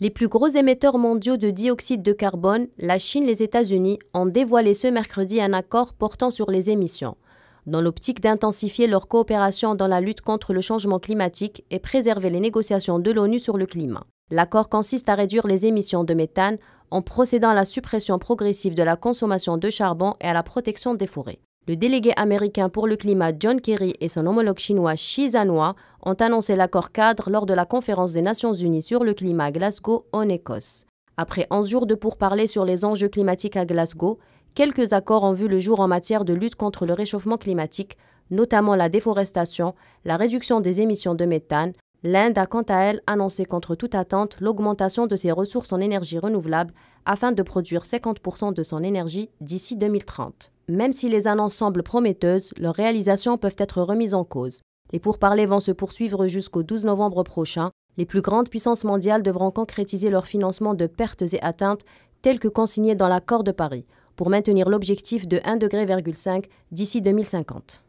Les plus gros émetteurs mondiaux de dioxyde de carbone, la Chine et les États-Unis, ont dévoilé ce mercredi un accord portant sur les émissions, dans l'optique d'intensifier leur coopération dans la lutte contre le changement climatique et préserver les négociations de l'ONU sur le climat. L'accord consiste à réduire les émissions de méthane en procédant à la suppression progressive de la consommation de charbon et à la protection des forêts. Le délégué américain pour le climat John Kerry et son homologue chinois Xi ont annoncé l'accord cadre lors de la conférence des Nations Unies sur le climat à Glasgow en Écosse. Après 11 jours de pourparlers sur les enjeux climatiques à Glasgow, quelques accords ont vu le jour en matière de lutte contre le réchauffement climatique, notamment la déforestation, la réduction des émissions de méthane. L'Inde a quant à elle annoncé contre toute attente l'augmentation de ses ressources en énergie renouvelable afin de produire 50% de son énergie d'ici 2030. Même si les annonces semblent prometteuses, leurs réalisations peuvent être remises en cause. Les pourparlers vont se poursuivre jusqu'au 12 novembre prochain. Les plus grandes puissances mondiales devront concrétiser leur financement de pertes et atteintes telles que consignées dans l'accord de Paris pour maintenir l'objectif de 1,5 degré d'ici 2050.